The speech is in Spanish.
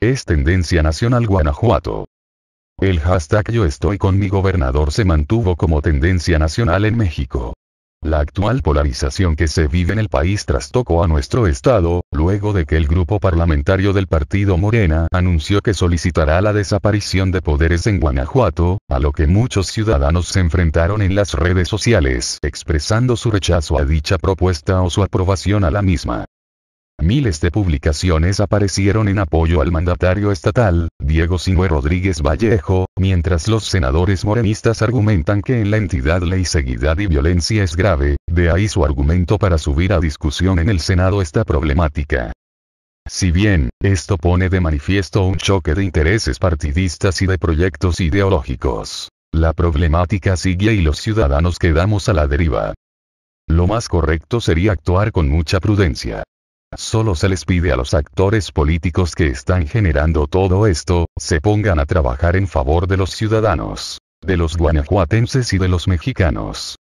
Es tendencia nacional Guanajuato. El hashtag yo estoy con mi gobernador se mantuvo como tendencia nacional en México. La actual polarización que se vive en el país trastocó a nuestro Estado, luego de que el grupo parlamentario del partido Morena anunció que solicitará la desaparición de poderes en Guanajuato, a lo que muchos ciudadanos se enfrentaron en las redes sociales, expresando su rechazo a dicha propuesta o su aprobación a la misma. Miles de publicaciones aparecieron en apoyo al mandatario estatal, Diego Sinue Rodríguez Vallejo, mientras los senadores morenistas argumentan que en la entidad ley seguidad y violencia es grave, de ahí su argumento para subir a discusión en el Senado esta problemática. Si bien, esto pone de manifiesto un choque de intereses partidistas y de proyectos ideológicos. La problemática sigue y los ciudadanos quedamos a la deriva. Lo más correcto sería actuar con mucha prudencia. Solo se les pide a los actores políticos que están generando todo esto, se pongan a trabajar en favor de los ciudadanos, de los guanajuatenses y de los mexicanos.